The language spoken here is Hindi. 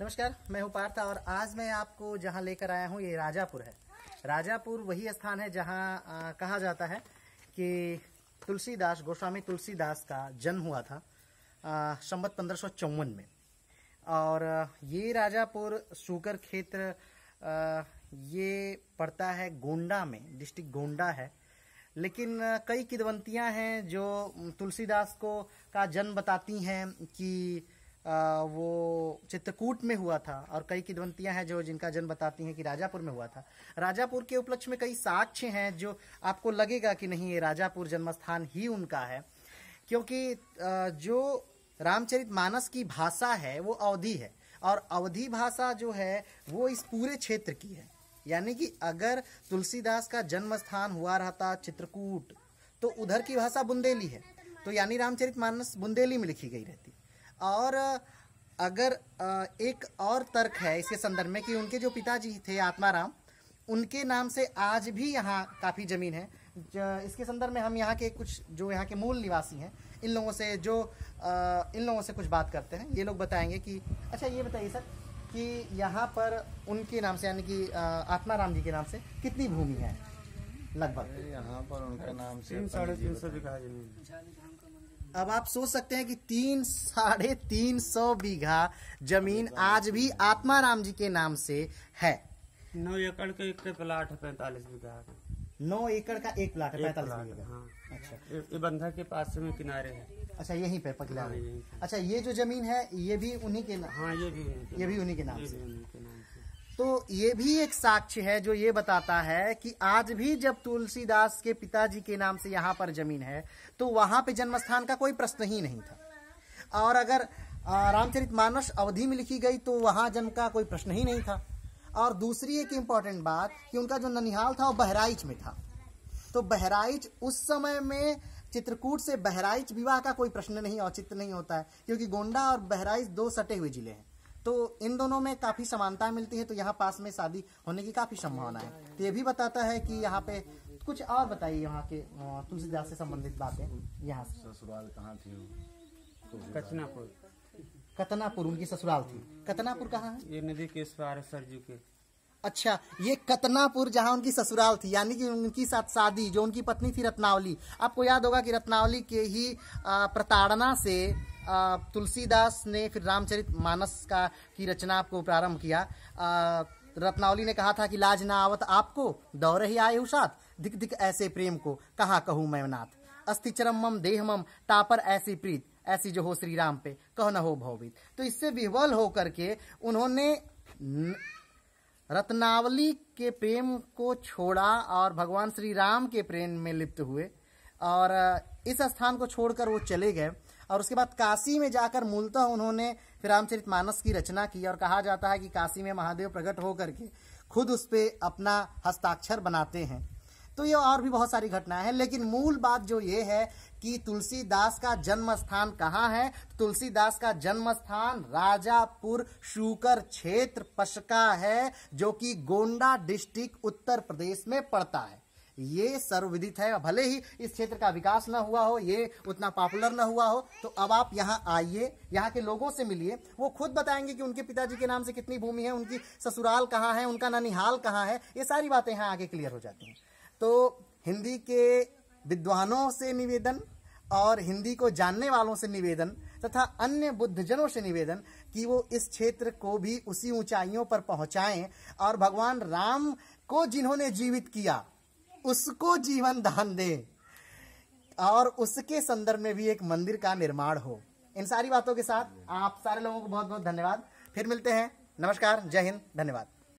नमस्कार मैं हूँ पार्थ और आज मैं आपको जहाँ लेकर आया हूँ ये राजापुर है राजापुर वही स्थान है जहाँ कहा जाता है कि तुलसीदास गोस्वामी तुलसीदास का जन्म हुआ था संबत पंद्रह में और ये राजापुर सुगर क्षेत्र ये पड़ता है गोंडा में डिस्ट्रिक्ट गोंडा है लेकिन कई किदवंतियाँ हैं जो तुलसीदास को का जन्म बताती हैं कि वो चित्रकूट में हुआ था और कई किदवंतियां हैं जो जिनका जन्म बताती हैं कि राजापुर में हुआ था राजापुर के उपलक्ष्य में कई साक्ष्य हैं जो आपको लगेगा कि नहीं ये राजापुर जन्मस्थान ही उनका है क्योंकि जो रामचरित मानस की भाषा है वो अवधि है और अवधि भाषा जो है वो इस पूरे क्षेत्र की है यानी कि अगर तुलसीदास का जन्म स्थान हुआ रहता चित्रकूट तो उधर की भाषा बुंदेली है तो यानी रामचरित मानस बुंदेली में लिखी गई रहती और अगर एक और तर्क है इसके संदर्भ में कि उनके जो पिताजी थे आत्माराम उनके नाम से आज भी यहाँ काफ़ी ज़मीन है इसके संदर्भ में हम यहाँ के कुछ जो यहाँ के मूल निवासी हैं इन लोगों से जो इन लोगों से कुछ बात करते हैं ये लोग बताएंगे कि अच्छा ये बताइए सर कि यहाँ पर उनके नाम से यानी कि आत्माराम जी के नाम से कितनी भूमि है लगभग यहाँ पर उनके नाम से तीन साढ़े तीन सौ बीघा जमीन अब आप सोच सकते हैं कि तीन साढ़े तीन सौ बीघा जमीन आज भी आत्माराम जी के नाम से है नौ एकड़ के एक प्लाट है पैंतालीस बीघा नौ एकड़ का एक प्लाट है पैंतालीस बीघा हाँ। अच्छा बंधा के पास में किनारे है अच्छा यहीं पे पकड़ा हाँ, अच्छा ये जो जमीन है ये भी उन्हीं के नाम हाँ ये भी ये भी उन्हीं के नाम से तो ये भी एक साक्ष्य है जो ये बताता है कि आज भी जब तुलसीदास के पिताजी के नाम से यहाँ पर जमीन है तो वहां पे जन्मस्थान का कोई प्रश्न ही नहीं था और अगर रामचरित मानस अवधि में लिखी गई तो वहां जन्म का कोई प्रश्न ही नहीं था और दूसरी एक इम्पॉर्टेंट बात कि उनका जो ननिहाल था वो बहराइच में था तो बहराइच उस समय में चित्रकूट से बहराइच विवाह का कोई प्रश्न नहीं औचित्य नहीं होता है क्योंकि गोंडा और बहराइच दो सटे हुए जिले हैं तो इन दोनों में काफी समानता मिलती है तो यहाँ पास में शादी होने की काफी संभावना है तो ये भी बताता है कि यहाँ पे कुछ और बताइए यहाँ के तुलसीदास से संबंधित बातें यहाँ ससुराल कहाँ थी कचनापुर कतनापुर उनकी ससुराल थी कतनापुर कहाँ है ये नदी के सर जी के अच्छा ये कतनापुर जहाँ उनकी ससुराल थी यानी कि उनकी साथ शादी जो उनकी पत्नी थी रत्नावली आपको याद होगा कि रत्नावली के ही प्रताड़ना से तुलसीदास ने फिर रामचरित मानस का की रचना आपको प्रारंभ किया रत्नावली ने कहा था कि लाज ना आवत आपको दौर ही आये उषात दिख दिख ऐसे प्रेम को कहा कहूँ मैं नाथ अस्थि चरम मम देह मम टापर ऐसी प्रीत ऐसी जो हो श्री राम पे कह न हो भवभीत तो इससे विह्वल होकर के उन्होंने रत्नावली के प्रेम को छोड़ा और भगवान श्री राम के प्रेम में लिप्त हुए और इस स्थान को छोड़कर वो चले गए और उसके बाद काशी में जाकर मूलतः उन्होंने फिर रामचरित मानस की रचना की और कहा जाता है कि काशी में महादेव प्रकट होकर के खुद उस पर अपना हस्ताक्षर बनाते हैं तो ये और भी बहुत सारी घटनाएं हैं लेकिन मूल बात जो ये है कि तुलसीदास का जन्म स्थान कहाँ है तुलसीदास का जन्म स्थान राजापुर शुकर क्षेत्र पशका है जो कि गोंडा डिस्ट्रिक्ट उत्तर प्रदेश में पड़ता है ये सर्वविदित है भले ही इस क्षेत्र का विकास ना हुआ हो ये उतना पॉपुलर ना हुआ हो तो अब आप यहाँ आइए यहाँ के लोगों से मिलिए वो खुद बताएंगे कि उनके पिताजी के नाम से कितनी भूमि है उनकी ससुराल कहाँ है उनका ननिहाल कहाँ है ये सारी बातें यहाँ आगे क्लियर हो जाती हैं तो हिंदी के विद्वानों से निवेदन और हिंदी को जानने वालों से निवेदन तथा अन्य बुद्धजनों से निवेदन कि वो इस क्षेत्र को भी उसी ऊंचाइयों पर पहुंचाएं और भगवान राम को जिन्होंने जीवित किया उसको जीवन दान दे और उसके संदर्भ में भी एक मंदिर का निर्माण हो इन सारी बातों के साथ आप सारे लोगों को बहुत बहुत धन्यवाद फिर मिलते हैं नमस्कार जय हिंद धन्यवाद